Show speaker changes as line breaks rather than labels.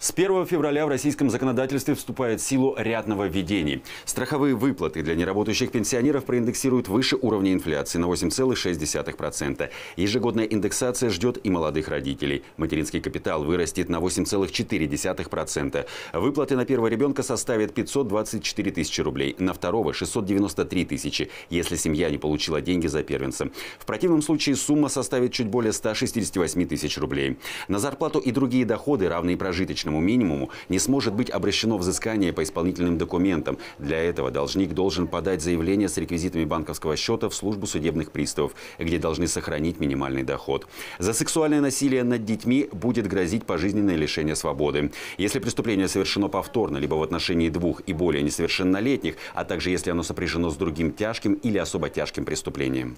С 1 февраля в российском законодательстве вступает в силу ряд нововведений. Страховые выплаты для неработающих пенсионеров проиндексируют выше уровня инфляции на 8,6%. Ежегодная индексация ждет и молодых родителей. Материнский капитал вырастет на 8,4%. Выплаты на первого ребенка составят 524 тысячи рублей, на второго – 693 тысячи, если семья не получила деньги за первенца. В противном случае сумма составит чуть более 168 тысяч рублей. На зарплату и другие доходы, равные прожиточным прожиточному минимуму не сможет быть обращено взыскание по исполнительным документам. Для этого должник должен подать заявление с реквизитами банковского счета в службу судебных приставов, где должны сохранить минимальный доход. За сексуальное насилие над детьми будет грозить пожизненное лишение свободы. Если преступление совершено повторно, либо в отношении двух и более несовершеннолетних, а также если оно сопряжено с другим тяжким или особо тяжким преступлением.